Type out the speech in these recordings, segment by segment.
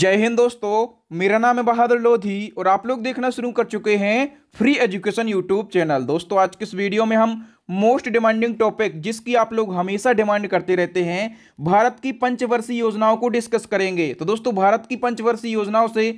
जय हिंद दोस्तों मेरा नाम है बहादुर लोधी और आप लोग देखना शुरू कर चुके हैं फ्री एजुकेशन यूट्यूब चैनल दोस्तों आज के इस वीडियो में हम मोस्ट डिमांडिंग टॉपिक जिसकी आप लोग हमेशा डिमांड करते रहते हैं भारत की पंचवर्षीय योजनाओं को डिस्कस करेंगे तो दोस्तों भारत की पंचवर्षीय योजनाओं से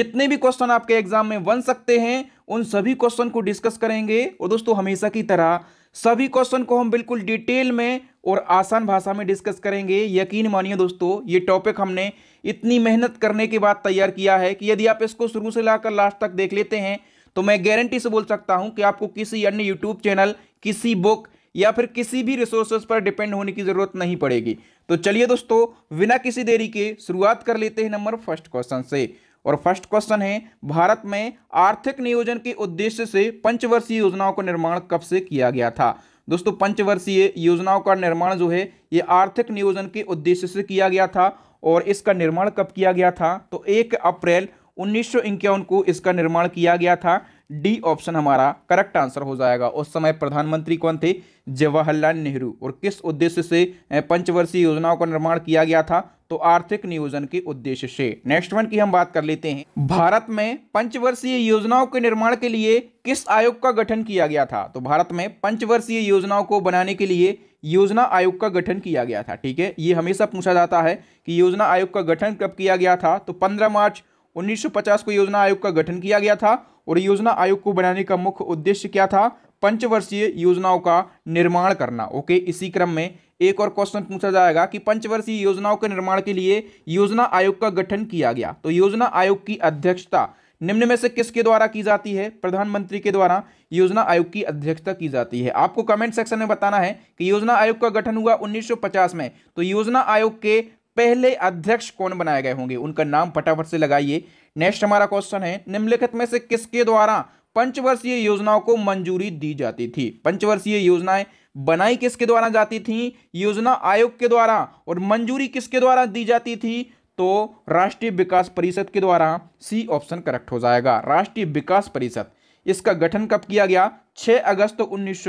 जितने भी क्वेश्चन आपके एग्जाम में बन सकते हैं उन सभी क्वेश्चन को डिस्कस करेंगे और दोस्तों हमेशा की तरह सभी क्वेश्चन को हम बिल्कुल डिटेल में और आसान भाषा में डिस्कस करेंगे यकीन मानिए दोस्तों ये टॉपिक हमने इतनी मेहनत करने के बाद तैयार किया है कि यदि आप इसको शुरू से लाकर लास्ट तक देख लेते हैं तो मैं गारंटी से बोल सकता हूं कि आपको किसी अन्य यूट्यूब चैनल किसी बुक या फिर किसी भी रिसोर्सेज पर डिपेंड होने की ज़रूरत नहीं पड़ेगी तो चलिए दोस्तों बिना किसी देरी के शुरुआत कर लेते हैं नंबर फर्स्ट क्वेश्चन से और फर्स्ट क्वेश्चन है भारत में आर्थिक नियोजन के उद्देश्य से पंचवर्षीय योजनाओं का निर्माण कब से किया गया था दोस्तों पंचवर्षीय योजनाओं का निर्माण जो है ये आर्थिक नियोजन के उद्देश्य से किया गया था और इसका निर्माण कब किया गया था तो एक अप्रैल उन्नीस को इसका निर्माण किया गया था डी ऑप्शन हमारा करेक्ट आंसर हो जाएगा उस समय प्रधानमंत्री कौन थे जवाहरलाल नेहरू और किस उद्देश्य से पंचवर्षीय योजनाओं का निर्माण किया गया था तो आर्थिक नियोजन के उद्देश्य से नेक्स्ट वन की हम बात कर लेते हैं भारत में पंचवर्षीय योजनाओं के निर्माण के लिए किस आयोग का गठन किया गया था तो भारत में पंचवर्षीय योजनाओं को बनाने के लिए योजना आयोग का गठन किया गया था ठीक है ये हमेशा पूछा जाता है कि योजना आयोग का गठन कब किया गया था तो पंद्रह मार्च 1950 को योजना आयोग का गठन किया गया था और योजना आयोग को बनाने का मुख्य उद्देश्य क्या था पंचवर्षीय योजनाओं का निर्माण करना ओके इसी क्रम में एक और क्वेश्चन पूछा जाएगा कि पंचवर्षीय योजनाओं के निर्माण के लिए योजना आयोग का गठन किया गया तो योजना आयोग की अध्यक्षता निम्न में से किसके द्वारा की जाती है प्रधानमंत्री के द्वारा योजना आयोग की अध्यक्षता की जाती है आपको कमेंट सेक्शन में बताना है कि योजना आयोग का गठन हुआ 1950 में तो योजना आयोग के पहले अध्यक्ष कौन बनाए गए होंगे उनका नाम फटाफट से लगाइए नेक्स्ट हमारा क्वेश्चन है निम्नलिखित में से किसके द्वारा पंचवर्षीय योजनाओं को मंजूरी दी जाती थी पंचवर्षीय योजनाएं बनाई किसके द्वारा जाती थी योजना आयोग के द्वारा और मंजूरी किसके द्वारा दी जाती थी तो राष्ट्रीय विकास परिषद के द्वारा सी ऑप्शन करेक्ट हो जाएगा राष्ट्रीय विकास परिषद इसका गठन कब किया गया 6 अगस्त उन्नीस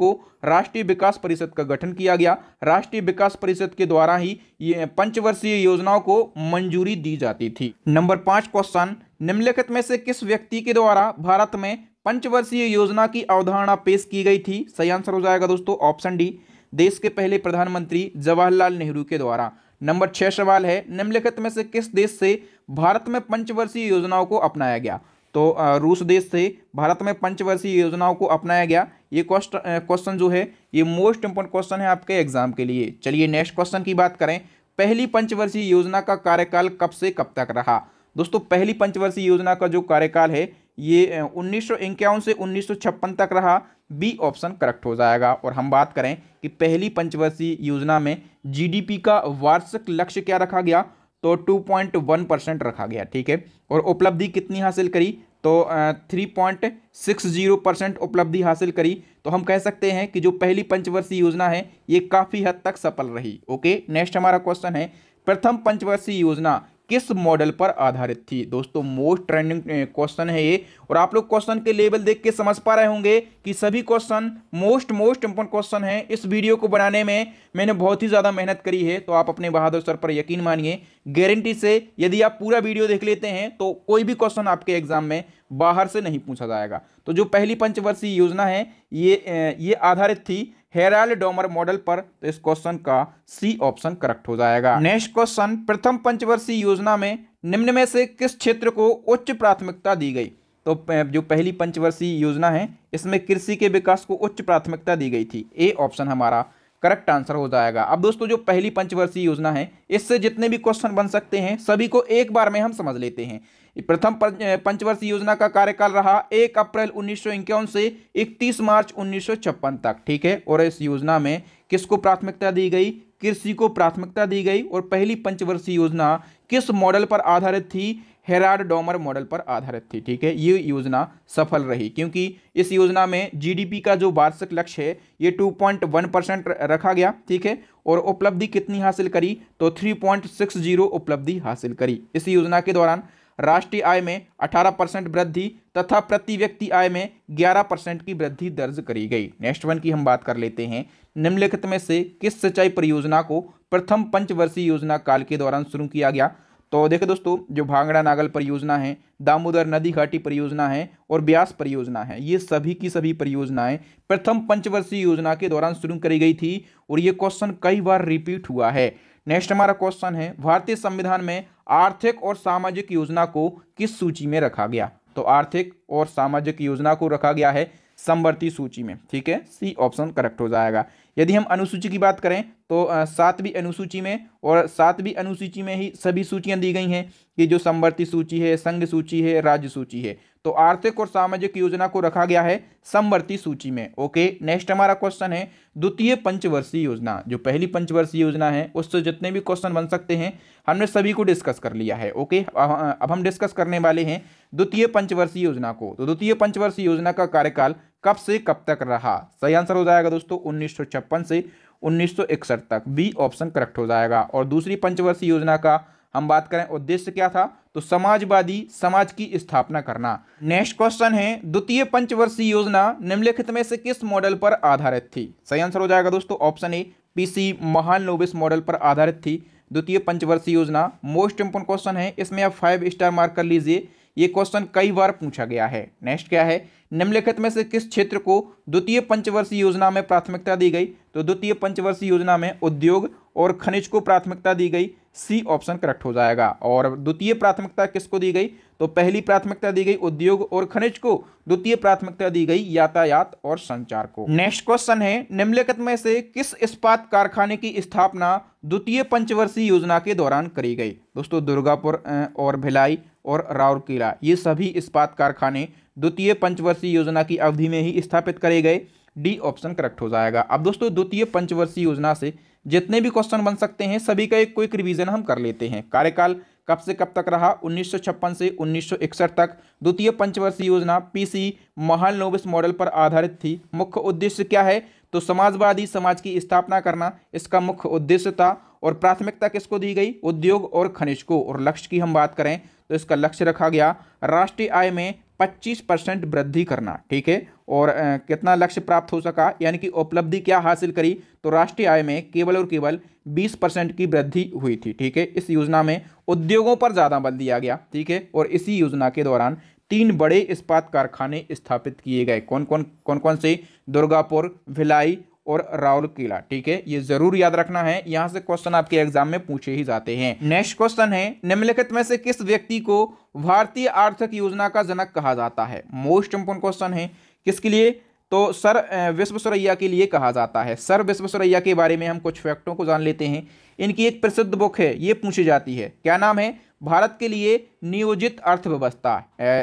को राष्ट्रीय विकास परिषद का गठन किया गया राष्ट्रीय विकास परिषद के द्वारा ही ये पंचवर्षीय योजनाओं को मंजूरी दी जाती थी नंबर पांच क्वेश्चन निम्नलिखित में से किस व्यक्ति के द्वारा भारत में पंचवर्षीय योजना की अवधारणा पेश की गई थी सही आंसर हो जाएगा दोस्तों ऑप्शन डी देश के पहले प्रधानमंत्री जवाहरलाल नेहरू के द्वारा नंबर छह सवाल है निम्नलिखित में से किस देश से भारत में पंचवर्षीय योजनाओं को अपनाया गया तो रूस देश से भारत में पंचवर्षीय योजनाओं को अपनाया गया ये क्वेश्चन जो है ये मोस्ट इंपोर्टेंट क्वेश्चन है आपके एग्जाम के लिए चलिए नेक्स्ट क्वेश्चन की बात करें पहली पंचवर्षीय योजना का कार्यकाल कब से कब तक रहा दोस्तों पहली पंचवर्षीय योजना का जो कार्यकाल है ये उन्नीस से उन्नीस तक रहा बी ऑप्शन करेक्ट हो जाएगा और हम बात करें कि पहली पंचवर्षीय योजना में जीडीपी का वार्षिक लक्ष्य क्या रखा गया तो 2.1 परसेंट रखा गया ठीक है और उपलब्धि कितनी हासिल करी तो 3.60 परसेंट उपलब्धि हासिल करी तो हम कह सकते हैं कि जो पहली पंचवर्षीय योजना है ये काफ़ी हद तक सफल रही ओके नेक्स्ट हमारा क्वेश्चन है प्रथम पंचवर्षीय योजना किस मॉडल पर आधारित थी दोस्तों मोस्ट ट्रेंडिंग क्वेश्चन है ये और आप लोग क्वेश्चन के लेवल देख के समझ पा रहे होंगे कि सभी question most most important question है इस वीडियो को बनाने में मैंने बहुत ही ज़्यादा मेहनत करी है तो आप अपने बहादुर सर पर यकीन मानिए गारंटी से यदि आप पूरा वीडियो देख लेते हैं तो कोई भी क्वेश्चन आपके एग्जाम में बाहर से नहीं पूछा जाएगा तो जो पहली पंचवर्षीय योजना है ये ये आधारित थी हेराल्ड डोमर मॉडल पर तो इस क्वेश्चन का सी ऑप्शन करेक्ट हो जाएगा नेक्स्ट क्वेश्चन प्रथम पंचवर्षीय योजना में निम्न में से किस क्षेत्र को उच्च प्राथमिकता दी गई तो जो पहली पंचवर्षीय योजना है इसमें कृषि के विकास को उच्च प्राथमिकता दी गई थी ए ऑप्शन हमारा करेक्ट आंसर हो जाएगा अब दोस्तों जो पहली पंचवर्षीय योजना है इससे जितने भी क्वेश्चन बन सकते हैं सभी को एक बार में हम समझ लेते हैं प्रथम पंचवर्षीय योजना का कार्यकाल रहा एक अप्रैल उन्नीस से इकतीस मार्च उन्नीस तक ठीक है और इस योजना में किसको प्राथमिकता दी गई कृषि को प्राथमिकता दी गई और पहली पंचवर्षीय योजना किस मॉडल पर आधारित थी हेराड डॉमर मॉडल पर आधारित थी ठीक है ये योजना सफल रही क्योंकि इस योजना में जीडीपी का जो वार्षिक लक्ष्य है ये 2.1 परसेंट रखा गया ठीक है और उपलब्धि कितनी हासिल करी तो 3.60 उपलब्धि हासिल करी इस योजना के दौरान राष्ट्रीय आय में 18 परसेंट वृद्धि तथा प्रति व्यक्ति आय में 11 परसेंट की वृद्धि दर्ज करी गई नेक्स्ट वन की हम बात कर लेते हैं निम्नलिखित में से किस सिंचाई परियोजना को प्रथम पंचवर्षीय योजना काल के दौरान शुरू किया गया तो देखो दोस्तों जो भांगड़ा नागल परियोजना है दामोदर नदी घाटी परियोजना है और ब्यास परियोजना है ये सभी की सभी परियोजनाएं प्रथम पंचवर्षीय योजना के दौरान शुरू करी गई थी और ये क्वेश्चन कई बार रिपीट हुआ है नेक्स्ट हमारा क्वेश्चन है भारतीय संविधान में आर्थिक और सामाजिक योजना को किस सूची में रखा गया तो आर्थिक और सामाजिक योजना को रखा गया है समवर्ती सूची में ठीक है सी ऑप्शन करेक्ट हो जाएगा यदि हम अनुसूची की बात करें तो सातवीं अनुसूची में और सातवीं अनुसूची में ही सभी सूचियाँ दी गई हैं कि जो संवर्ती सूची है संघ सूची है राज्य सूची है तो आर्थिक और सामाजिक योजना को रखा गया है संवर्ती सूची में ओके नेक्स्ट हमारा क्वेश्चन है द्वितीय पंचवर्षीय योजना जो पहली पंचवर्षीय योजना है उससे जितने भी क्वेश्चन बन सकते हैं हमने सभी को डिस्कस कर लिया है ओके अब हम डिस्कस करने वाले हैं द्वितीय पंचवर्षीय योजना को तो द्वितीय पंचवर्षीय योजना का कार्यकाल कब से कब तक रहा सही आंसर हो जाएगा दोस्तों उन्नीस से उन्नीस तक बी ऑप्शन करेक्ट हो जाएगा और दूसरी पंचवर्षीय योजना का हम बात करें उद्देश्य क्या था तो समाजवादी समाज की स्थापना करना नेक्स्ट क्वेश्चन है द्वितीय पंचवर्षीय योजना निम्नलिखित में से किस मॉडल पर आधारित थी सही आंसर हो जाएगा दोस्तों ऑप्शन ए पीसी महान नोबिस मॉडल पर आधारित थी द्वितीय पंचवर्षीय योजना मोस्ट इंपोर्टेंट क्वेश्चन है इसमें आप फाइव स्टार मार्क कर लीजिए ये क्वेश्चन कई बार पूछा गया है नेक्स्ट क्या है निम्नलिखित में से किस क्षेत्र को द्वितीय पंचवर्षीय योजना में प्राथमिकता दी गई तो द्वितीय पंचवर्षीय योजना में उद्योग और खनिज को प्राथमिकता दी गई सी ऑप्शन करेक्ट हो जाएगा और द्वितीय प्राथमिकता किसको दी गई तो पहली प्राथमिकता दी गई उद्योग और खनिज को द्वितीय प्राथमिकता दी गई यातायात और संचार को नेक्स्ट क्वेश्चन है निम्नलिखित में से किस इस्पात कारखाने की स्थापना द्वितीय पंचवर्षीय योजना के दौरान करी गई दोस्तों दुर्गापुर और भिलाई और किला ये सभी इस्पात कारखाने द्वितीय पंचवर्षीय योजना की अवधि में ही स्थापित करे गए डी ऑप्शन करेक्ट हो जाएगा अब दोस्तों द्वितीय पंचवर्षीय योजना से जितने भी क्वेश्चन बन सकते हैं सभी का एक क्विक रिवीजन हम कर लेते हैं कार्यकाल कब से कब तक रहा 1956 से 1961 तक द्वितीय पंचवर्षीय योजना पीसी महल नोबिस मॉडल पर आधारित थी मुख्य उद्देश्य क्या है तो समाजवादी समाज की स्थापना करना इसका मुख्य उद्देश्य था और प्राथमिकता किसको दी गई उद्योग और खनिज को और लक्ष्य की हम बात करें तो इसका लक्ष्य रखा गया राष्ट्रीय आय में 25 परसेंट वृद्धि करना ठीक है और ए, कितना लक्ष्य प्राप्त हो सका यानी कि उपलब्धि क्या हासिल करी तो राष्ट्रीय आय में केवल और केवल 20 परसेंट की वृद्धि हुई थी ठीक है इस योजना में उद्योगों पर ज़्यादा बल दिया गया ठीक है और इसी योजना के दौरान तीन बड़े इस्पात कारखाने स्थापित किए गए कौन कौन कौन कौन से दुर्गापुर भिलाई और किला ठीक है ये जरूर याद रखना है यहाँ से क्वेश्चन आपके एग्जाम में पूछे ही जाते हैं नेक्स्ट क्वेश्चन है निम्नलिखित में से किस व्यक्ति को भारतीय आर्थिक योजना का जनक कहा जाता है मोस्ट इंपोर्टेंट क्वेश्चन है किसके लिए तो सर विश्वसुरैया के लिए कहा जाता है सर विश्वसुरैया के बारे में हम कुछ फैक्टों को जान लेते हैं इनकी एक प्रसिद्ध बुक है ये पूछी जाती है क्या नाम है भारत के लिए नियोजित अर्थव्यवस्था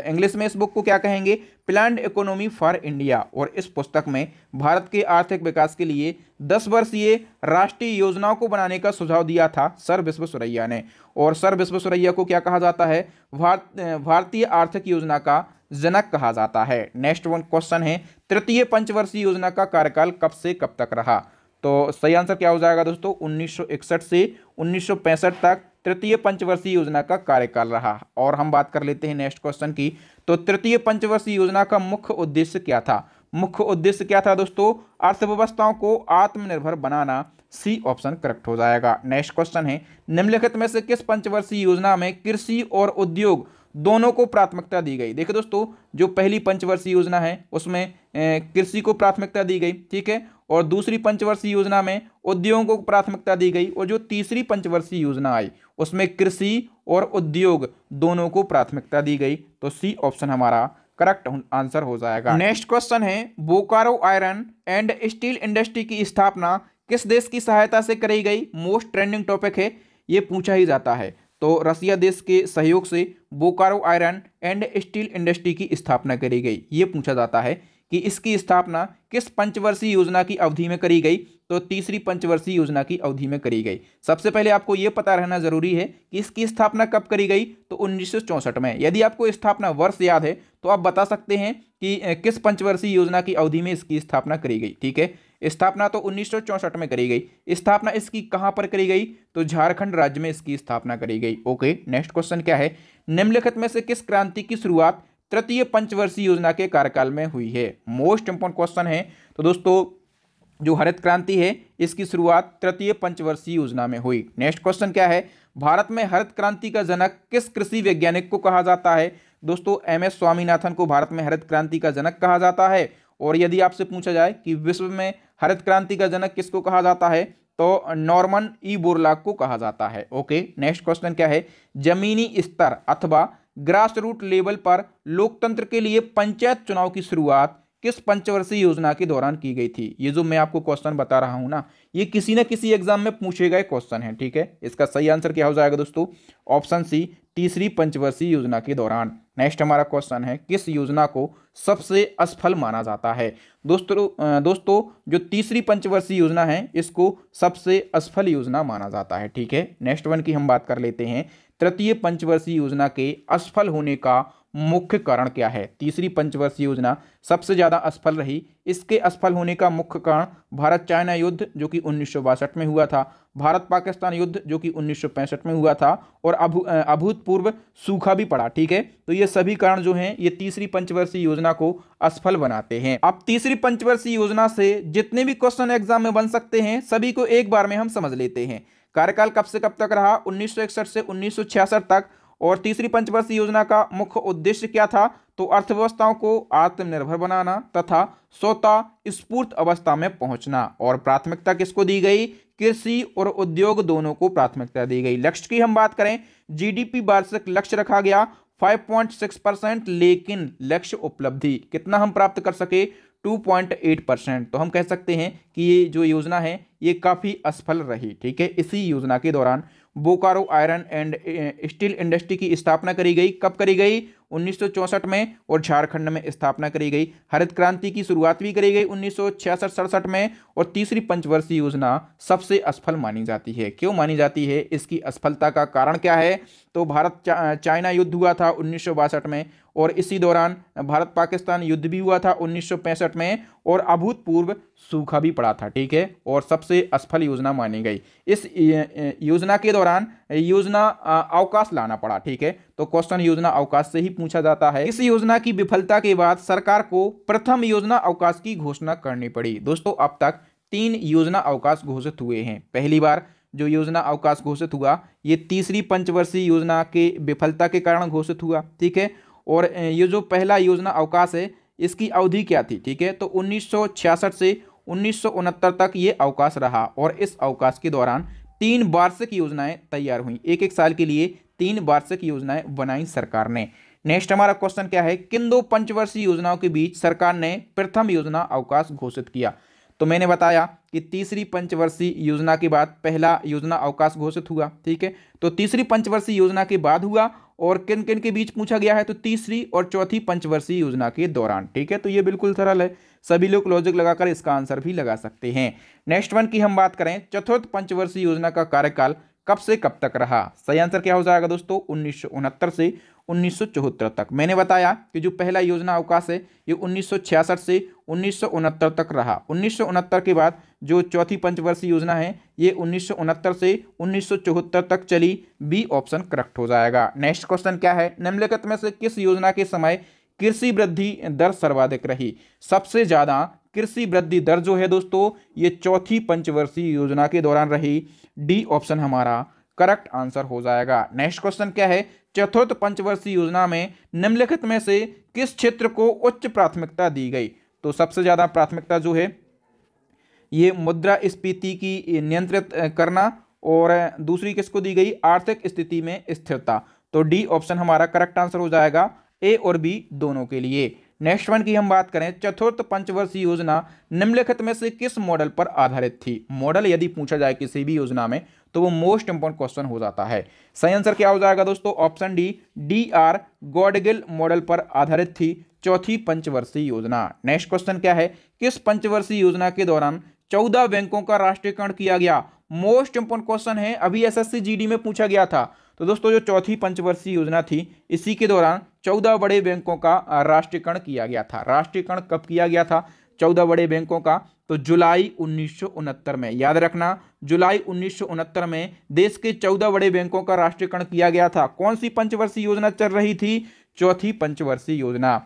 इंग्लिश में इस बुक को क्या कहेंगे प्लान्ड इकोनॉमी फॉर इंडिया और इस पुस्तक में भारत के आर्थिक विकास के लिए दस वर्षीय राष्ट्रीय योजनाओं को बनाने का सुझाव दिया था सर विश्व सुरैया ने और सर विश्व सुरैया को क्या कहा जाता है भारत भारतीय आर्थिक योजना का जनक कहा जाता है नेक्स्ट वन क्वेश्चन है तृतीय पंचवर्षीय योजना का कार्यकाल कब से कब तक रहा तो सही आंसर क्या हो जाएगा दोस्तों 1961 से 1965 तक तृतीय पंचवर्षीय योजना का कार्यकाल रहा और हम बात कर लेते हैं नेक्स्ट क्वेश्चन की तो तृतीय पंचवर्षीय योजना का मुख्य उद्देश्य क्या था मुख्य उद्देश्य क्या था दोस्तों अर्थव्यवस्थाओं को आत्मनिर्भर बनाना सी ऑप्शन करेक्ट हो जाएगा नेक्स्ट क्वेश्चन है निम्नलिखित में से किस पंचवर्षीय योजना में कृषि और उद्योग दोनों को प्राथमिकता दी गई देखिए दोस्तों जो पहली पंचवर्षीय योजना है उसमें कृषि को प्राथमिकता दी गई ठीक है और दूसरी पंचवर्षीय योजना में उद्योगों को प्राथमिकता दी गई और जो तीसरी पंचवर्षीय योजना आई उसमें कृषि और उद्योग दोनों को प्राथमिकता दी गई तो सी ऑप्शन हमारा करेक्ट आंसर हो जाएगा नेक्स्ट क्वेश्चन है Bokaro iron and steel industry की स्थापना किस देश की सहायता से करी गई मोस्ट ट्रेंडिंग टॉपिक है ये पूछा ही जाता है तो रसिया देश के सहयोग से Bokaro iron and steel industry की स्थापना करी गई ये पूछा जाता है कि इसकी स्थापना किस पंचवर्षीय योजना की अवधि में करी गई तो तीसरी पंचवर्षीय योजना की अवधि में करी गई सबसे पहले आपको यह पता रहना जरूरी है कि इसकी स्थापना कब करी गई तो उन्नीस में यदि आपको स्थापना वर्ष याद है तो आप बता सकते हैं कि किस पंचवर्षीय योजना की अवधि में इसकी स्थापना करी गई ठीक है स्थापना तो उन्नीस में करी गई स्थापना इसकी कहां पर करी गई तो झारखंड राज्य में इसकी स्थापना करी गई ओके नेक्स्ट क्वेश्चन क्या है निम्नलिखित में से किस क्रांति की शुरुआत तृतीय पंचवर्षीय योजना के कार्यकाल में हुई है मोस्ट इंपोर्टेंट क्वेश्चन है तो दोस्तों जो हरित क्रांति है इसकी शुरुआत तृतीय पंचवर्षीय योजना में हुई नेक्स्ट क्वेश्चन क्या है भारत में हरित क्रांति का जनक किस कृषि वैज्ञानिक को कहा जाता है दोस्तों एम एस स्वामीनाथन को भारत में हरित क्रांति का जनक कहा जाता है और यदि आपसे पूछा जाए कि विश्व में हरित क्रांति का जनक किसको कहा जाता है तो नॉर्मन ई बोरलाग को कहा जाता है ओके नेक्स्ट क्वेश्चन क्या है जमीनी स्तर अथवा ग्रास रूट लेवल पर लोकतंत्र के लिए पंचायत चुनाव की शुरुआत किस पंचवर्षीय योजना के दौरान की गई थी ये जो मैं आपको क्वेश्चन बता रहा हूं ना ये किसी ना किसी एग्जाम में पूछे गए क्वेश्चन है ठीक है इसका सही आंसर क्या हो जाएगा दोस्तों ऑप्शन सी तीसरी पंचवर्षीय योजना के दौरान नेक्स्ट हमारा क्वेश्चन है किस योजना को सबसे असफल माना जाता है दोस्तों दोस्तों जो तीसरी पंचवर्षीय योजना है इसको सबसे असफल योजना माना जाता है ठीक है नेक्स्ट वन की हम बात कर लेते हैं तृतीय पंचवर्षीय योजना के असफल होने का मुख्य कारण क्या है तीसरी पंचवर्षीय योजना सबसे ज़्यादा असफल रही इसके असफल होने का मुख्य कारण भारत चाइना युद्ध जो कि उन्नीस में हुआ था भारत पाकिस्तान युद्ध जो कि उन्नीस में हुआ था और अभू अभूतपूर्व सूखा भी पड़ा ठीक है तो ये सभी कारण जो हैं ये तीसरी पंचवर्षीय योजना को असफल बनाते हैं अब तीसरी पंचवर्षीय योजना से जितने भी क्वेश्चन एग्जाम में बन सकते हैं सभी को एक बार में हम समझ लेते हैं कार्यकाल कब से कब तक रहा उन्नीस से उन्नीस तक और तीसरी पंचवर्षीय योजना का मुख्य उद्देश्य क्या था तो अर्थव्यवस्थाओं को आत्मनिर्भर बनाना तथा स्वता स्फूर्त अवस्था में पहुंचना और प्राथमिकता किसको दी गई कृषि और उद्योग दोनों को प्राथमिकता दी गई लक्ष्य की हम बात करें जीडीपी वार्षिक लक्ष्य रखा गया 5.6 परसेंट लेकिन लक्ष्य उपलब्धि कितना हम प्राप्त कर सके 2.8 परसेंट तो हम कह सकते हैं कि ये जो योजना है ये काफ़ी असफल रही ठीक है इसी योजना के दौरान Bokaro iron and steel industry की स्थापना करी गई कब करी गई उन्नीस में और झारखंड में स्थापना करी गई हरित क्रांति की शुरुआत भी करी गई उन्नीस सौ में और तीसरी पंचवर्षीय योजना सबसे असफल मानी जाती है क्यों मानी जाती है इसकी असफलता का कारण क्या है तो भारत चा, चाइना युद्ध हुआ था उन्नीस में और इसी दौरान भारत पाकिस्तान युद्ध भी हुआ था उन्नीस में और अभूतपूर्व सूखा भी पड़ा था ठीक है और सबसे असफल योजना मानी गई इस योजना के दौरान योजना अवकाश लाना पड़ा ठीक है तो क्वेश्चन योजना अवकाश से ही पूछा जाता है इस योजना की विफलता के बाद सरकार को प्रथम योजना अवकाश की घोषणा करनी पड़ी दोस्तों अब तक तीन योजना अवकाश घोषित हुए हैं पहली बार जो योजना अवकाश घोषित हुआ ये तीसरी पंचवर्षीय योजना के विफलता के कारण घोषित हुआ ठीक है और ये जो पहला योजना अवकाश है इसकी अवधि क्या थी ठीक है तो 1966 से उन्नीस तक ये अवकाश रहा और इस अवकाश के दौरान तीन वार्षिक योजनाएं तैयार हुई एक एक साल के लिए तीन वार्षिक योजनाएं बनाई सरकार ने नेक्स्ट हमारा क्वेश्चन क्या है किन दो पंचवर्षीय योजनाओं के बीच सरकार ने प्रथम योजना अवकाश घोषित किया तो मैंने बताया कि तीसरी पंचवर्षीय योजना के बाद पहला योजना अवकाश घोषित हुआ ठीक है तो तीसरी पंचवर्षीय योजना के बाद हुआ और किन किन के बीच पूछा गया है तो तीसरी और चौथी पंचवर्षीय योजना के दौरान ठीक है तो ये बिल्कुल सरल है सभी लोग लॉजिक लगाकर इसका आंसर भी लगा सकते हैं नेक्स्ट वन की हम बात करें चतुर्थ पंचवर्षीय योजना का कार्यकाल कब से कब तक रहा सही आंसर क्या हो जाएगा दोस्तों उन्नीस से उन्नीस तक मैंने बताया कि जो पहला योजना अवकाश है ये उन्नीस से उन्नीस तक रहा उन्नीस के बाद जो चौथी पंचवर्षीय योजना है ये उन्नीस से उन्नीस तक चली बी ऑप्शन करेक्ट हो जाएगा नेक्स्ट क्वेश्चन क्या है निम्नलिखित में से किस योजना के समय कृषि वृद्धि दर सर्वाधिक रही सबसे ज़्यादा कृषि वृद्धि दर जो है दोस्तों ये चौथी पंचवर्षीय योजना के दौरान रही डी ऑप्शन हमारा करेक्ट आंसर हो जाएगा नेक्स्ट क्वेश्चन क्या है चतुर्थ पंचवर्षीय योजना में निम्नलिखित में से किस क्षेत्र को उच्च प्राथमिकता दी गई तो सबसे ज़्यादा प्राथमिकता जो है ये मुद्रा स्पीति की नियंत्रित करना और दूसरी किसको दी गई आर्थिक स्थिति में स्थिरता तो डी ऑप्शन हमारा करेक्ट आंसर हो जाएगा ए और बी दोनों के लिए नेक्स्ट वन की हम बात करें चतुर्थ पंचवर्षीय योजना निम्नलिखित में से किस मॉडल पर आधारित थी मॉडल यदि पूछा जाए किसी भी योजना में तो वो मोस्ट इंपोर्टेंट क्वेश्चन हो जाता है सही आंसर क्या हो जाएगा दोस्तों option D D R Gadgil model पर आधारित थी चौथी पंचवर्षीय योजना नेक्स्ट क्वेश्चन क्या है किस पंचवर्षीय योजना के दौरान चौदह बैंकों का राष्ट्रीयकरण किया गया मोस्ट इंपोर्टेंट क्वेश्चन है अभी एसएससी जीडी में पूछा गया था तो दोस्तों जो चौथी पंचवर्षीय योजना थी इसी के दौरान चौदह बड़े बैंकों का राष्ट्रीयकरण किया गया था राष्ट्रीयकरण कब किया गया था चौदह बड़े बैंकों का तो जुलाई उन्नीस में याद रखना जुलाई उन्नीस में देश के चौदह बड़े बैंकों का राष्ट्रीयकरण किया गया था कौन सी पंचवर्षीय योजना चल रही थी चौथी पंचवर्षीय योजना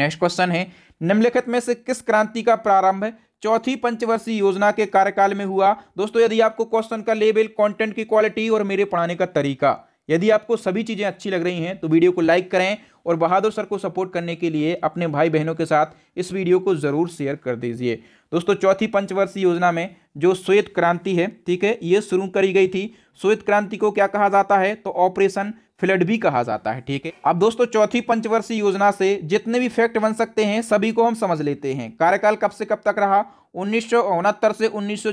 नेक्स्ट क्वेश्चन है निम्नलिखित में से किस क्रांति का प्रारंभ चौथी पंचवर्षीय योजना के कार्यकाल में हुआ दोस्तों यदि आपको क्वेश्चन का लेवल कंटेंट की क्वालिटी और मेरे पढ़ाने का तरीका यदि आपको सभी चीज़ें अच्छी लग रही हैं तो वीडियो को लाइक करें और बहादुर सर को सपोर्ट करने के लिए अपने भाई बहनों के साथ इस वीडियो को ज़रूर शेयर कर दीजिए दोस्तों चौथी पंचवर्षीय योजना में जो श्वेत क्रांति है ठीक है ये शुरू करी गई थी श्वेत क्रांति को क्या कहा जाता है तो ऑपरेशन फ्लड भी कहा जाता है ठीक है अब दोस्तों चौथी पंचवर्षीय योजना से जितने भी फैक्ट बन सकते हैं सभी को हम समझ लेते हैं कार्यकाल कब से कब तक रहा उन्नीस से उन्नीस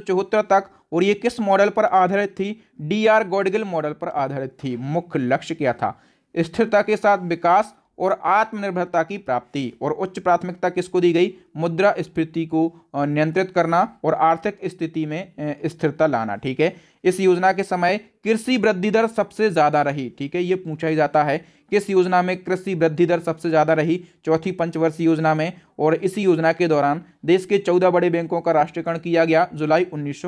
तक और ये किस मॉडल पर आधारित थी डी आर गोडगिल मॉडल पर आधारित थी मुख्य लक्ष्य क्या था स्थिरता के साथ विकास और आत्मनिर्भरता की प्राप्ति और उच्च प्राथमिकता किसको दी गई मुद्रा स्फीति को नियंत्रित करना और आर्थिक स्थिति में स्थिरता लाना ठीक है इस योजना के समय कृषि वृद्धि दर सबसे ज़्यादा रही ठीक है ये पूछा ही जाता है किस योजना में कृषि वृद्धि दर सबसे ज़्यादा रही चौथी पंचवर्षीय योजना में और इसी योजना के दौरान देश के चौदह बड़े बैंकों का राष्ट्रीयकरण किया गया जुलाई उन्नीस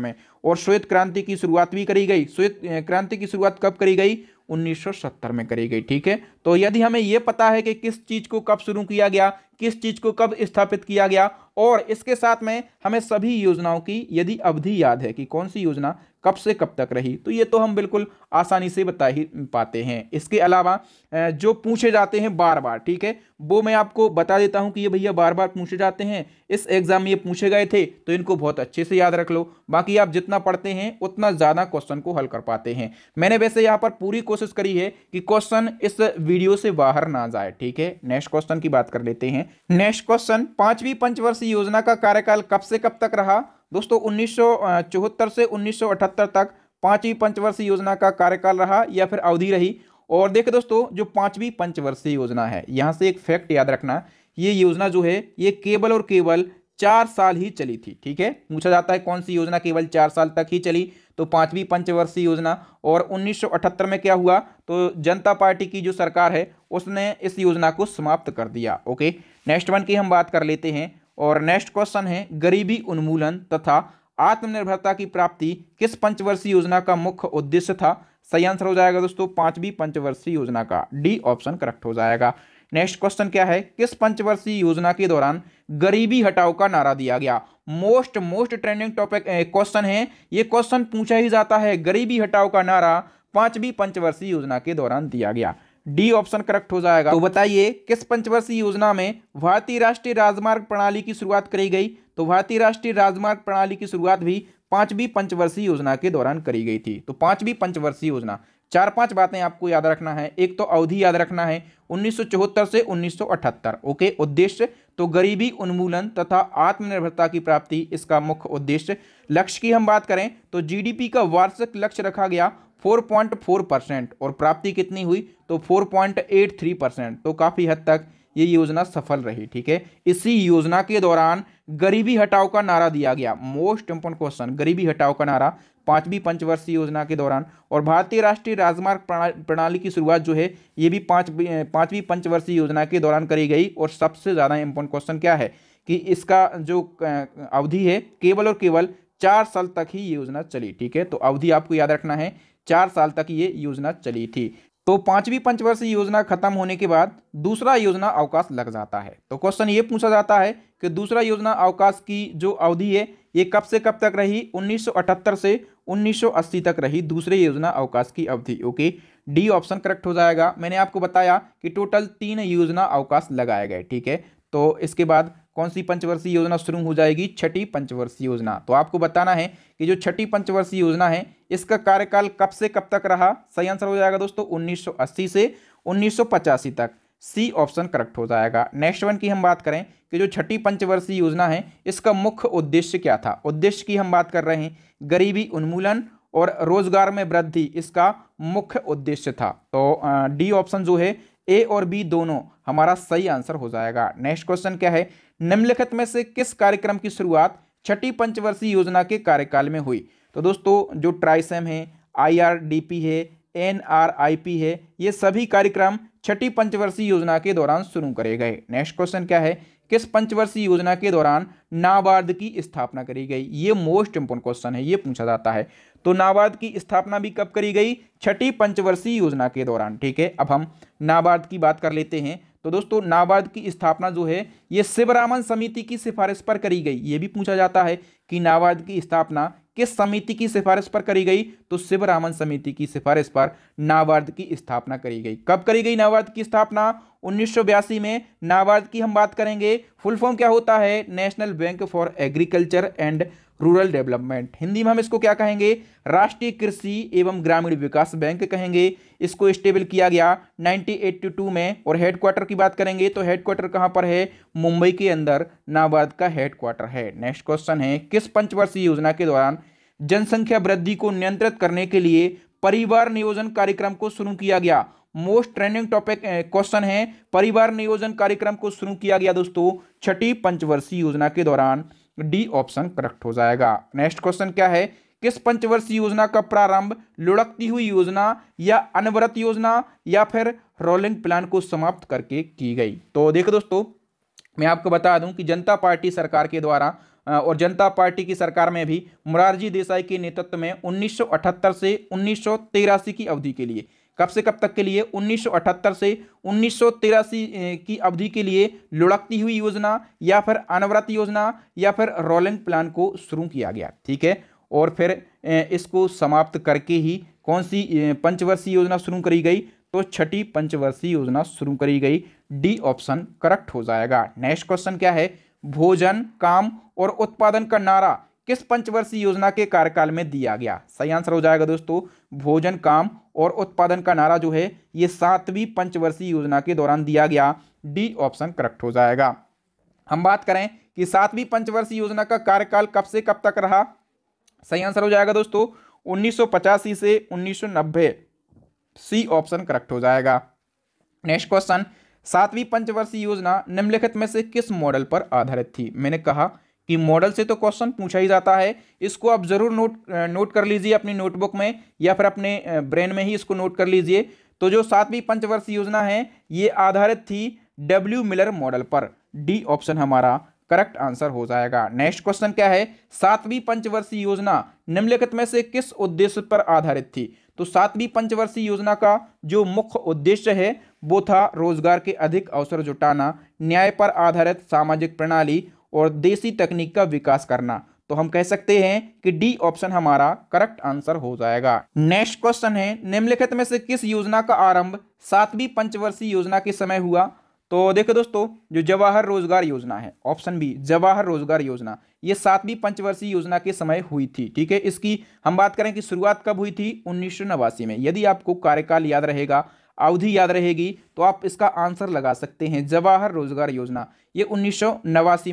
में और श्वेत क्रांति की शुरुआत भी करी गई श्वेत क्रांति की शुरुआत कब करी गई 1970 में करी गई ठीक है तो यदि हमें यह पता है कि किस चीज़ को कब शुरू किया गया किस चीज़ को कब स्थापित किया गया और इसके साथ में हमें सभी योजनाओं की यदि अवधि याद है कि कौन सी योजना कब से कब तक रही तो ये तो हम बिल्कुल आसानी से बता ही पाते हैं इसके अलावा जो पूछे जाते हैं बार बार ठीक है वो मैं आपको बता देता हूँ कि ये भैया बार बार पूछे जाते हैं इस एग्ज़ाम में ये पूछे गए थे तो इनको बहुत अच्छे से याद रख लो बाकी आप जितना पढ़ते हैं उतना ज़्यादा क्वेश्चन को हल कर पाते हैं मैंने वैसे यहाँ पर पूरी कोशिश करी है कि क्वेश्चन इस वीडियो से बाहर ना जाए ठीक है नेक्स्ट क्वेश्चन की बात कर लेते हैं नेक्स्ट क्वेश्चन पाँचवीं पंचवर्षीय योजना का कार्यकाल कब से कब तक रहा दोस्तों उन्नीस से उन्नीस तक पांचवी पंचवर्षीय योजना का कार्यकाल रहा या फिर अवधि रही और देखे दोस्तों जो पांचवी पंचवर्षीय योजना है यहां से एक फैक्ट याद रखना ये योजना जो है ये केवल और केवल चार साल ही चली थी ठीक है पूछा जाता है कौन सी योजना केवल चार साल तक ही चली तो पांचवी पंचवर्षीय योजना और 1978 में क्या हुआ तो जनता पार्टी की जो सरकार है उसने इस योजना को समाप्त कर दिया ओके नेक्स्ट वन की हम बात कर लेते हैं और नेक्स्ट क्वेश्चन है गरीबी उन्मूलन तथा आत्मनिर्भरता की प्राप्ति किस पंचवर्षीय योजना का मुख्य उद्देश्य था सही आंसर हो जाएगा दोस्तों पांचवी पंचवर्षीय योजना का डी ऑप्शन करेक्ट हो जाएगा नेक्स्ट क्वेश्चन क्या है किस पंचवर्षीय योजना के दौरान गरीबी हटाओ का नारा दिया गया most most trending topic question है ये क्वेश्चन पूछा ही जाता है गरीबी हटाओ का नारा पांचवी पंचवर्षीय योजना के दौरान दिया गया डी ऑप्शन करेक्ट हो जाएगा तो बताइए किस पंचवर्षीय योजना में भारतीय राष्ट्रीय राजमार्ग प्रणाली की शुरुआत करी गई तो भारतीय राष्ट्रीय राजमार्ग प्रणाली की शुरुआत भी पांचवी पंचवर्षीय योजना के दौरान करी गई थी तो पांचवी पंचवर्षीय योजना चार पांच बातें आपको याद रखना है एक तो अवधि याद रखना है उन्नीस से उन्नीस ओके उद्देश्य तो गरीबी उन्मूलन तथा आत्मनिर्भरता की प्राप्ति इसका मुख्य उद्देश्य लक्ष्य की हम बात करें तो जीडीपी का वार्षिक लक्ष्य रखा गया 4.4 परसेंट और प्राप्ति कितनी हुई तो 4.83 परसेंट तो काफ़ी हद तक ये योजना सफल रही ठीक है इसी योजना के दौरान गरीबी हटाओ का नारा दिया गया मोस्ट इम्पोर्टेंट क्वेश्चन गरीबी हटाओ का नारा पांचवी पंचवर्षीय योजना के दौरान और भारतीय राष्ट्रीय राजमार्ग प्रणाली की शुरुआत जो है ये भी पाँच पाँचवीं पंचवर्षीय योजना के दौरान करी गई और सबसे ज़्यादा इम्पोर्टेंट क्वेश्चन क्या है कि इसका जो अवधि है केवल और केवल चार साल तक ही योजना चली ठीक है तो अवधि आपको याद रखना है चार साल तक ये योजना चली थी तो पांचवी पंचवर्षीय योजना खत्म होने के बाद दूसरा योजना अवकाश लग जाता है तो क्वेश्चन ये पूछा जाता है कि दूसरा योजना अवकाश की जो अवधि है ये कब से कब तक रही 1978 से 1980 तक रही दूसरे योजना अवकाश की अवधि ओके डी ऑप्शन करेक्ट हो जाएगा मैंने आपको बताया कि टोटल तीन योजना अवकाश लगाए गए ठीक है तो इसके बाद कौन सी पंचवर्षीय योजना शुरू हो जाएगी छठी पंचवर्षीय योजना तो आपको बताना है कि जो छठी पंचवर्षीय योजना है इसका कार्यकाल कब से कब तक रहा सही आंसर हो जाएगा दोस्तों उन्नीस से उन्नीस तक सी ऑप्शन करेक्ट हो जाएगा नेक्स्ट वन की हम बात करें कि जो छठी पंचवर्षीय योजना है इसका मुख्य उद्देश्य क्या था उद्देश्य की हम बात कर रहे हैं गरीबी उन्मूलन और रोजगार में वृद्धि इसका मुख्य उद्देश्य था तो डी ऑप्शन जो है ए और बी दोनों हमारा सही आंसर हो जाएगा नेक्स्ट क्वेश्चन क्या है निम्नलिखित में से किस कार्यक्रम की शुरुआत छठी पंचवर्षीय योजना के कार्यकाल में हुई तो दोस्तों जो ट्राइसम है आईआरडीपी है एनआरआईपी है ये सभी कार्यक्रम छठी पंचवर्षीय योजना के दौरान शुरू करे गए नेक्स्ट क्वेश्चन क्या है किस पंचवर्षीय योजना के दौरान नाबार्ड की स्थापना करी गई ये मोस्ट इंपोर्टेंट क्वेश्चन है ये पूछा जाता है तो नाबार्ड की स्थापना भी कब करी गई छठी पंचवर्षीय योजना के दौरान ठीक है अब हम नाबार्ड की बात कर लेते हैं तो दोस्तों नाबार्ड की स्थापना जो है ये शिवरामन समिति की सिफारिश पर करी गई ये भी पूछा जाता है कि नाबार्ड की स्थापना किस समिति की सिफारिश पर करी गई तो शिवरामन समिति की सिफारिश पर नाबार्ड की स्थापना करी गई कब करी गई नाबार्ड की स्थापना उन्नीस में नाबार्ड की हम बात करेंगे फुल फॉर्म क्या होता है national bank for agriculture and rural development Hindi में हम इसको क्या कहेंगे राष्ट्रीय कृषि एवं ग्रामीण विकास बैंक कहेंगे इसको स्टेबल किया गया 1982 में और हेडक्वार्टर की बात करेंगे तो हेडक्वार्टर कहाँ पर है मुंबई के अंदर नाबार्ड का हेडक्वार्टर है नेक्स्ट क्वेश्चन है किस पंचवर्षीय योजना के दौरान जनसंख्या वृद्धि को नियंत्रित करने के लिए परिवार नियोजन कार्यक्रम को शुरू किया गया मोस्ट ट्रेंडिंग टॉपिक क्वेश्चन है परिवार नियोजन कार्यक्रम को शुरू किया गया दोस्तों छठी पंचवर्षीय योजना के दौरान डी ऑप्शन करेक्ट हो जाएगा नेक्स्ट क्वेश्चन क्या है किस पंचवर्षीय योजना का प्रारंभ लुढ़कती हुई योजना या अनवरत योजना या फिर रोलिंग प्लान को समाप्त करके की गई तो देखो दोस्तों मैं आपको बता दूं कि जनता पार्टी सरकार के द्वारा और जनता पार्टी की सरकार में भी मुरारजी देसाई के नेतृत्व में 1978 से उन्नीस की अवधि के लिए कब से कब तक के लिए 1978 से उन्नीस की अवधि के लिए लुढ़कती हुई योजना या फिर अनवरत योजना या फिर रोलिंग प्लान को शुरू किया गया ठीक है और फिर इसको समाप्त करके ही कौन सी पंचवर्षीय योजना शुरू करी गई तो छठी पंचवर्षीय योजना शुरू करी गई डी ऑप्शन करेक्ट हो जाएगा नेक्स्ट क्वेश्चन क्या है भोजन काम और उत्पादन का नारा किस पंचवर्षीय योजना के कार्यकाल में दिया गया सही आंसर हो जाएगा दोस्तों भोजन काम और उत्पादन का नारा जो है ये सातवीं पंचवर्षीय योजना के दौरान दिया गया डी ऑप्शन करेक्ट हो जाएगा हम बात करें कि सातवीं पंचवर्षीय योजना का कार्यकाल कब से कब तक रहा सही आंसर हो जाएगा दोस्तों उन्नीस से उन्नीस सी ऑप्शन करेक्ट हो जाएगा नेक्स्ट क्वेश्चन सातवीं पंचवर्षीय योजना निम्नलिखित में से किस मॉडल पर आधारित थी मैंने कहा कि मॉडल से तो क्वेश्चन पूछा ही जाता है इसको आप ज़रूर नोट नोट कर लीजिए अपनी नोटबुक में या फिर अपने ब्रेन में ही इसको नोट कर लीजिए तो जो सातवीं पंचवर्षीय योजना है ये आधारित थी डब्ल्यू मिलर मॉडल पर डी ऑप्शन हमारा करेक्ट आंसर हो जाएगा नेक्स्ट क्वेश्चन क्या है सातवीं पंचवर्षीय योजना निम्नलिखित में से किस उद्देश्य पर आधारित थी तो सातवीं पंचवर्षीय योजना का जो मुख्य उद्देश्य है वो था रोजगार के अधिक अवसर जुटाना न्याय पर आधारित सामाजिक प्रणाली और देसी तकनीक का विकास करना तो हम कह सकते हैं कि डी ऑप्शन हमारा करेक्ट आंसर हो जाएगा नेक्स्ट क्वेश्चन है निम्नलिखित में से किस योजना का आरंभ सातवीं पंचवर्षीय योजना के समय हुआ तो देखो दोस्तों जो जवाहर रोजगार योजना है ऑप्शन बी जवाहर रोजगार योजना ये सातवीं पंचवर्षीय योजना के समय हुई थी ठीक है इसकी हम बात करें कि शुरुआत कब हुई थी उन्नीस में यदि आपको कार्यकाल याद रहेगा अवधि याद रहेगी तो आप इसका आंसर लगा सकते हैं जवाहर रोजगार योजना ये उन्नीस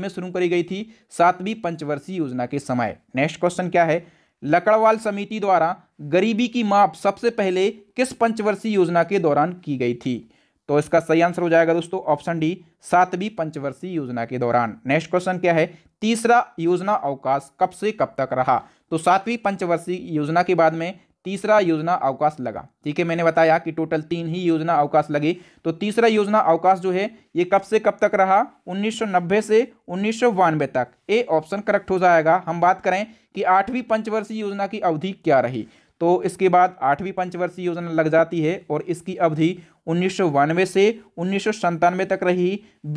में शुरू करी गई थी सातवीं पंचवर्षीय योजना के समय नेक्स्ट क्वेश्चन क्या है लकड़वाल समिति द्वारा गरीबी की माप सबसे पहले किस पंचवर्षीय योजना के दौरान की गई थी तो इसका सही आंसर हो जाएगा दोस्तों ऑप्शन डी सातवीं पंचवर्षीय योजना के दौरान नेक्स्ट क्वेश्चन क्या है तीसरा योजना अवकाश कब से कब तक रहा तो सातवीं पंचवर्षीय योजना के बाद में तीसरा योजना अवकाश लगा ठीक है मैंने बताया कि टोटल तीन ही योजना अवकाश लगी तो तीसरा योजना अवकाश जो है ये कब से कब तक रहा 1990 से उन्नीस तक ए ऑप्शन करेक्ट हो जाएगा हम बात करें कि आठवीं पंचवर्षीय योजना की अवधि क्या रही तो इसके बाद आठवीं पंचवर्षीय योजना लग जाती है और इसकी अवधि उन्नीस से उन्नीस तक रही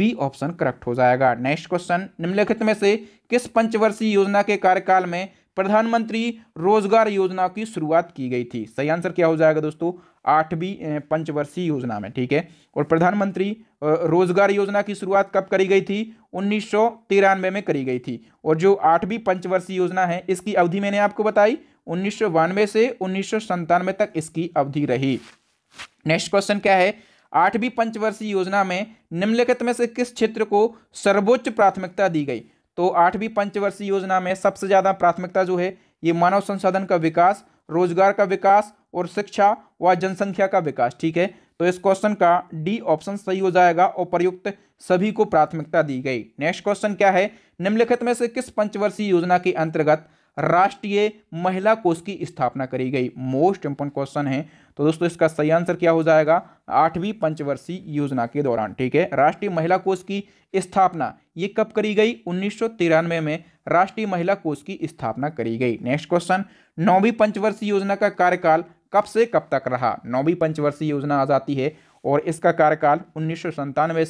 बी ऑप्शन करेक्ट हो जाएगा नेक्स्ट क्वेश्चन निम्नलिखित में से किस पंचवर्षीय योजना के कार्यकाल में प्रधानमंत्री रोजगार योजना की शुरुआत की गई थी सही आंसर क्या हो जाएगा दोस्तों आठवीं पंचवर्षीय योजना में ठीक है और प्रधानमंत्री रोजगार योजना की शुरुआत कब करी गई थी उन्नीस में करी गई थी और जो आठवीं पंचवर्षीय योजना है इसकी अवधि मैंने आपको बताई उन्नीस से उन्नीस तक इसकी अवधि रही नेक्स्ट क्वेश्चन क्या है आठवीं पंचवर्षीय योजना में निम्नलिखित में से किस क्षेत्र को सर्वोच्च प्राथमिकता दी गई तो आठवीं पंचवर्षीय योजना में सबसे ज़्यादा प्राथमिकता जो है ये मानव संसाधन का विकास रोजगार का विकास और शिक्षा व जनसंख्या का विकास ठीक है तो इस क्वेश्चन का डी ऑप्शन सही हो जाएगा और प्रयुक्त सभी को प्राथमिकता दी गई नेक्स्ट क्वेश्चन क्या है निम्नलिखित में से किस पंचवर्षीय योजना के अंतर्गत राष्ट्रीय महिला कोष की स्थापना करी गई मोस्ट इंपोर्टेंट क्वेश्चन है तो दोस्तों इसका सही आंसर क्या हो जाएगा आठवीं पंचवर्षीय योजना के दौरान ठीक है राष्ट्रीय महिला कोष की स्थापना ये कब करी गई उन्नीस में राष्ट्रीय महिला कोष की स्थापना करी गई नेक्स्ट क्वेश्चन नौवीं पंचवर्षीय योजना का कार्यकाल कब से कब तक रहा नौवीं पंचवर्षीय योजना आ जाती है और इसका कार्यकाल उन्नीस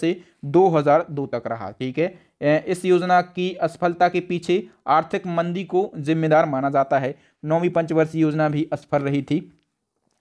से 2002 तक रहा ठीक है इस योजना की असफलता के पीछे आर्थिक मंदी को जिम्मेदार माना जाता है नौवीं पंचवर्षीय योजना भी असफल रही थी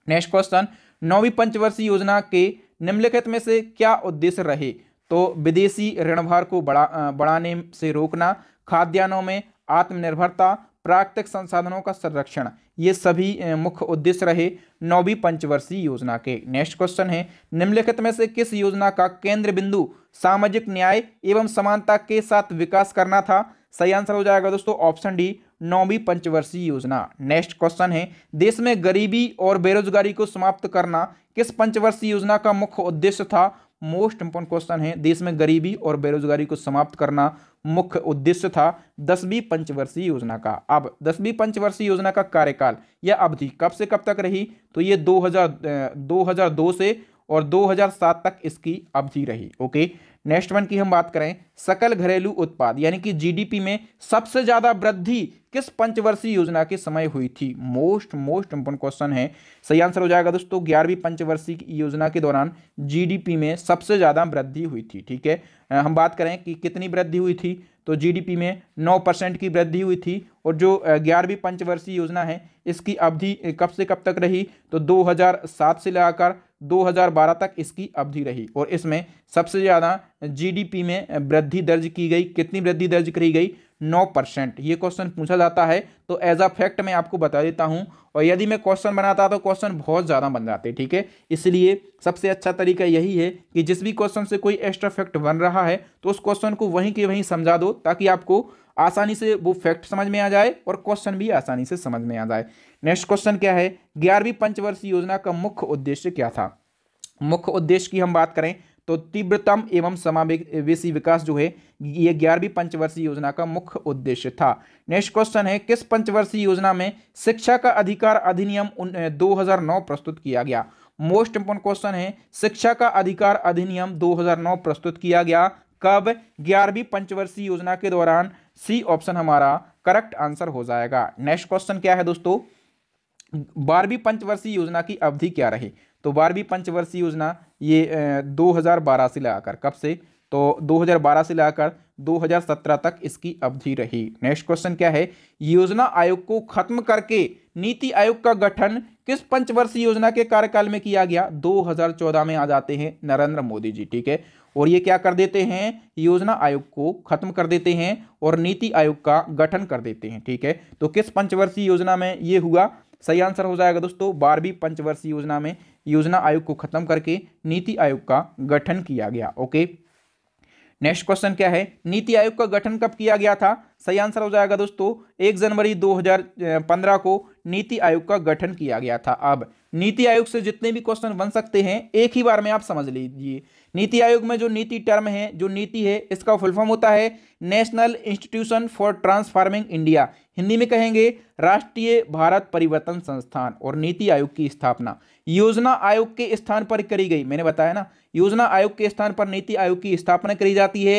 नेक्स्ट क्वेश्चन नौवीं पंचवर्षीय योजना के निम्नलिखित में से क्या उद्देश्य रहे तो विदेशी ऋणभार को बढ़ा बढ़ाने से रोकना खाद्यान्नों में आत्मनिर्भरता प्राकृतिक संसाधनों का संरक्षण ये सभी मुख्य उद्देश्य रहे नौवीं पंचवर्षीय योजना के नेक्स्ट क्वेश्चन है निम्नलिखित में से किस योजना का केंद्र बिंदु सामाजिक न्याय एवं समानता के साथ विकास करना था सही आंसर हो जाएगा दोस्तों ऑप्शन डी नौवीं पंचवर्षीय योजना नेक्स्ट क्वेश्चन है देश में गरीबी और बेरोजगारी को समाप्त करना किस पंचवर्षीय योजना का मुख्य उद्देश्य था मोस्ट इंपॉर्टेंट क्वेश्चन है देश में गरीबी और बेरोजगारी को समाप्त करना मुख्य उद्देश्य था दसवीं पंचवर्षीय योजना का अब दसवीं पंचवर्षीय योजना का कार्यकाल या अवधि कब से कब तक रही तो ये 2000 2002 से और 2007 तक इसकी अवधि रही ओके नेक्स्ट वन की हम बात करें सकल घरेलू उत्पाद यानी कि जीडीपी में सबसे ज़्यादा वृद्धि किस पंचवर्षीय योजना के समय हुई थी मोस्ट मोस्ट इम्पोर्टेंट क्वेश्चन है सही आंसर हो जाएगा दोस्तों ग्यारहवीं पंचवर्षीय योजना के दौरान जीडीपी में सबसे ज़्यादा वृद्धि हुई थी ठीक है हम बात करें कि कितनी वृद्धि हुई थी तो जीडीपी में नौ परसेंट की वृद्धि हुई थी और जो ग्यारहवीं पंचवर्षीय योजना है इसकी अवधि कब से कब तक रही तो दो से लगाकर 2012 तक इसकी अवधि रही और इसमें सबसे ज़्यादा जीडीपी में वृद्धि दर्ज की गई कितनी वृद्धि दर्ज करी गई नौ परसेंट ये क्वेश्चन पूछा जाता है तो एज अ फैक्ट मैं आपको बता देता हूँ और यदि मैं क्वेश्चन बनाता तो क्वेश्चन बहुत ज़्यादा बन जाते ठीक है इसलिए सबसे अच्छा तरीका यही है कि जिस भी क्वेश्चन से कोई एक्स्ट्रा फैक्ट बन रहा है तो उस क्वेश्चन को वहीं के वहीं समझा दो ताकि आपको आसानी से वो फैक्ट समझ में आ जाए और क्वेश्चन भी आसानी से समझ में आ जाए नेक्स्ट क्वेश्चन क्या है ग्यारहवीं पंचवर्षीय योजना का मुख्य उद्देश्य क्या था मुख्य उद्देश्य की हम बात करें तो तीव्रतम एवं समावेशी विकास जो है ये ग्यारहवीं पंचवर्षीय योजना का मुख्य उद्देश्य था नेक्स्ट क्वेश्चन है किस पंचवर्षीय योजना में शिक्षा का अधिकार अधिनियम 2009 प्रस्तुत किया गया मोस्ट इंपोर्टेंट क्वेश्चन है शिक्षा का अधिकार अधिनियम 2009 प्रस्तुत किया गया कब ग्यारहवीं पंचवर्षीय योजना के दौरान सी ऑप्शन हमारा करेक्ट आंसर हो जाएगा नेक्स्ट क्वेश्चन क्या है दोस्तों बारहवीं पंचवर्षीय योजना की अवधि क्या रही तो बारहवीं पंचवर्षीय योजना ये 2012 से लगाकर कब से तो 2012 से लगाकर 2017 तक इसकी अवधि रही नेक्स्ट क्वेश्चन क्या है योजना आयोग को खत्म करके नीति आयोग का गठन किस पंचवर्षीय योजना के कार्यकाल में किया गया 2014 में आ जाते हैं नरेंद्र मोदी जी ठीक है और ये क्या कर देते हैं योजना आयोग को खत्म कर देते हैं और नीति आयोग का गठन कर देते हैं ठीक है तो किस पंचवर्षीय योजना में ये हुआ सही आंसर हो जाएगा दोस्तों बारहवीं पंचवर्षीय योजना में योजना आयोग को खत्म करके नीति आयोग का गठन किया गया ओके नेक्स्ट क्वेश्चन क्या है नीति आयोग का गठन कब किया गया था सही आंसर हो जाएगा दोस्तों एक जनवरी 2015 को नीति आयोग का गठन किया गया था अब नीति आयोग से जितने भी क्वेश्चन बन सकते हैं एक ही बार में आप समझ लीजिए नीति आयोग में जो नीति टर्म है जो नीति है इसका फुल फॉर्म होता है national institution for transforming India Hindi में कहेंगे राष्ट्रीय भारत परिवर्तन संस्थान और नीति आयोग की स्थापना योजना आयोग के स्थान पर करी गई मैंने बताया ना योजना आयोग के स्थान पर नीति आयोग की स्थापना करी जाती है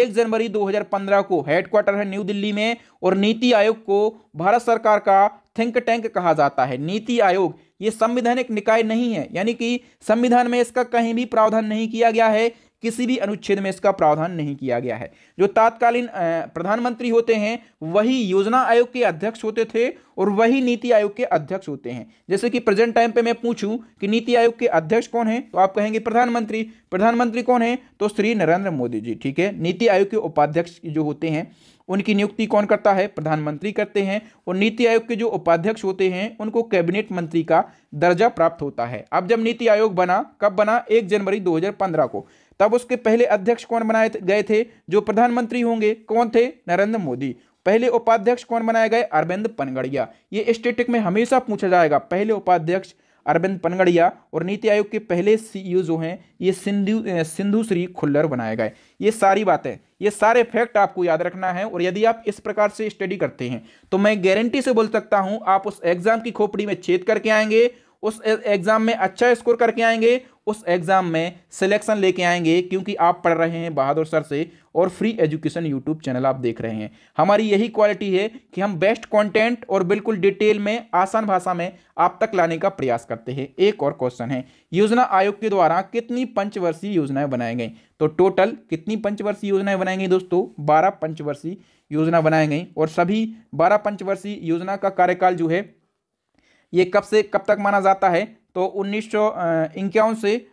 एक जनवरी 2015 को हेडक्वार्टर है न्यू दिल्ली में और नीति आयोग को भारत सरकार का थिंक टैंक कहा जाता है नीति आयोग ये संविधानिक निकाय नहीं है यानी कि संविधान में इसका कहीं भी प्रावधान नहीं किया गया है किसी भी अनुच्छेद में इसका प्रावधान नहीं किया गया है जो तात्कालीन प्रधानमंत्री होते हैं वही योजना आयोग के अध्यक्ष होते थे और वही नीति आयोग के अध्यक्ष होते हैं जैसे कि प्रेजेंट टाइम पे मैं पूछूं कि नीति आयोग के अध्यक्ष कौन है तो आप कहेंगे प्रधानमंत्री प्रधानमंत्री कौन है तो श्री नरेंद्र मोदी जी ठीक है नीति आयोग के उपाध्यक्ष जो होते हैं उनकी नियुक्ति कौन करता है प्रधानमंत्री करते हैं और नीति आयोग के जो उपाध्यक्ष होते हैं उनको कैबिनेट मंत्री का दर्जा प्राप्त होता है अब जब नीति आयोग बना कब बना एक जनवरी 2015 को तब उसके पहले अध्यक्ष कौन बनाए गए थे जो प्रधानमंत्री होंगे कौन थे नरेंद्र मोदी पहले उपाध्यक्ष कौन बनाए गए अरविंद पनगड़िया ये स्टेटिक में हमेशा पूछा जाएगा पहले उपाध्यक्ष अरविंद पनगड़िया और नीति आयोग के पहले सीईओ e जो हैं ये सिंधु सिंधु श्री खुल्लर बनाए गए ये सारी बातें ये सारे फैक्ट आपको याद रखना है और यदि आप इस प्रकार से स्टडी करते हैं तो मैं गारंटी से बोल सकता हूँ आप उस एग्जाम की खोपड़ी में छेद करके आएंगे उस एग्ज़ाम में अच्छा स्कोर करके आएंगे उस एग्ज़ाम में सिलेक्शन लेके आएंगे क्योंकि आप पढ़ रहे हैं बहादुर सर से और फ्री एजुकेशन यूट्यूब चैनल आप देख रहे हैं हमारी यही क्वालिटी है कि हम बेस्ट कंटेंट और बिल्कुल डिटेल में आसान भाषा में आप तक लाने का प्रयास करते हैं एक और क्वेश्चन है योजना आयोग के द्वारा कितनी पंचवर्षीय योजनाएं बनाई गई तो टोटल कितनी पंचवर्षीय योजनाएं बनाई गई दोस्तों बारह पंचवर्षीय योजना बनाई गई और सभी बारह पंचवर्षीय योजना का कार्यकाल जो है ये कब से कब तक माना जाता है तो उन्नीस से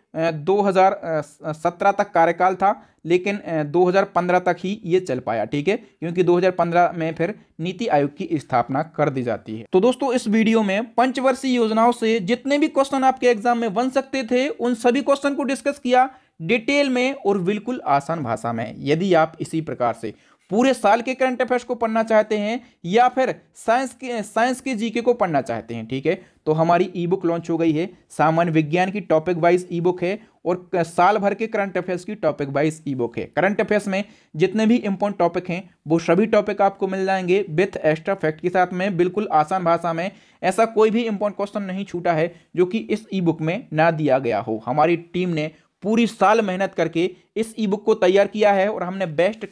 2017 तक कार्यकाल था लेकिन 2015 तक ही ये चल पाया ठीक है क्योंकि 2015 में फिर नीति आयोग की स्थापना कर दी जाती है तो दोस्तों इस वीडियो में पंचवर्षीय योजनाओं से जितने भी क्वेश्चन आपके एग्जाम में बन सकते थे उन सभी क्वेश्चन को डिस्कस किया डिटेल में और बिल्कुल आसान भाषा में यदि आप इसी प्रकार से पूरे साल के करंट अफेयर्स को पढ़ना चाहते हैं या फिर साइंस के साइंस के जीके को पढ़ना चाहते हैं ठीक है तो हमारी ई बुक लॉन्च हो गई है सामान्य विज्ञान की टॉपिक वाइज ई बुक है और साल भर के करंट अफेयर्स की टॉपिक वाइज ई बुक है करंट अफेयर्स में जितने भी इंपॉर्टेंट टॉपिक हैं वो सभी टॉपिक आपको मिल जाएंगे विथ एक्स्ट्रा फैक्ट के साथ में बिल्कुल आसान भाषा में ऐसा कोई भी इंपॉर्टेंट क्वेश्चन नहीं छूटा है जो कि इस ई बुक में ना दिया गया हो हमारी टीम ने पूरी साल मेहनत करके इस ई बुक को तैयार किया है और हमने बेस्ट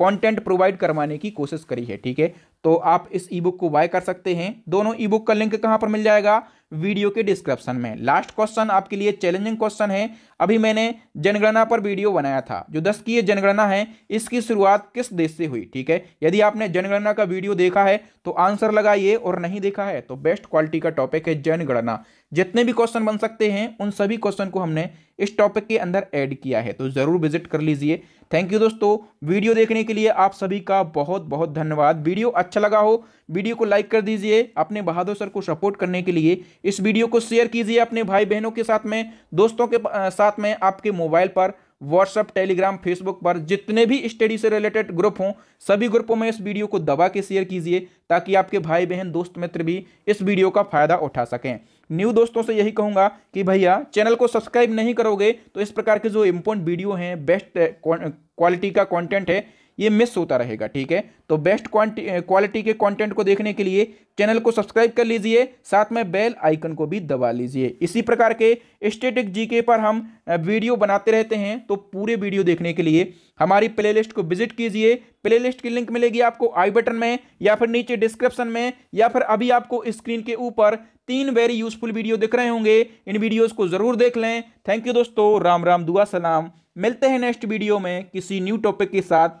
कंटेंट प्रोवाइड करवाने की कोशिश करी है ठीक है तो आप इस ई बुक को बाय कर सकते हैं दोनों ई बुक का लिंक कहां पर मिल जाएगा वीडियो के डिस्क्रिप्शन में लास्ट क्वेश्चन आपके लिए चैलेंजिंग क्वेश्चन है अभी मैंने जनगणना पर वीडियो बनाया था जो दस की जनगणना है इसकी शुरुआत किस देश से हुई ठीक है यदि आपने जनगणना का वीडियो देखा है तो आंसर लगाइए और नहीं देखा है तो बेस्ट क्वालिटी का टॉपिक है जनगणना जितने भी क्वेश्चन बन सकते हैं उन सभी क्वेश्चन को हमने इस टॉपिक के अंदर ऐड किया है तो ज़रूर विजिट कर लीजिए थैंक यू दोस्तों वीडियो देखने के लिए आप सभी का बहुत बहुत धन्यवाद वीडियो अच्छा लगा हो वीडियो को लाइक कर दीजिए अपने बहादुर सर को सपोर्ट करने के लिए इस वीडियो को शेयर कीजिए अपने भाई बहनों के साथ में दोस्तों के साथ में आपके मोबाइल पर व्हाट्सअप टेलीग्राम फेसबुक पर जितने भी स्टडी से रिलेटेड ग्रुप हों सभी ग्रुपों में इस वीडियो को दबा के शेयर कीजिए ताकि आपके भाई बहन दोस्त मित्र भी इस वीडियो का फायदा उठा सकें न्यू दोस्तों से यही कहूँगा कि भैया चैनल को सब्सक्राइब नहीं करोगे तो इस प्रकार के जो इम्पोर्टेंट वीडियो हैं बेस्ट क्वालिटी का कॉन्टेंट है ये मिस होता रहेगा ठीक है तो बेस्ट क्वालिटी के कंटेंट को देखने के लिए चैनल को सब्सक्राइब कर लीजिए साथ में बेल आइकन को भी दबा लीजिए इसी प्रकार के स्टेटिक जीके पर हम वीडियो बनाते रहते हैं तो पूरे वीडियो देखने के लिए हमारी प्लेलिस्ट को विजिट कीजिए प्लेलिस्ट की लिंक मिलेगी आपको आई बटन में या फिर नीचे डिस्क्रिप्शन में या फिर अभी आपको स्क्रीन के ऊपर तीन वेरी यूजफुल वीडियो दिख रहे होंगे इन वीडियोज़ को जरूर देख लें थैंक यू दोस्तों राम राम दुआ सलाम मिलते हैं नेक्स्ट वीडियो में किसी न्यू टॉपिक के साथ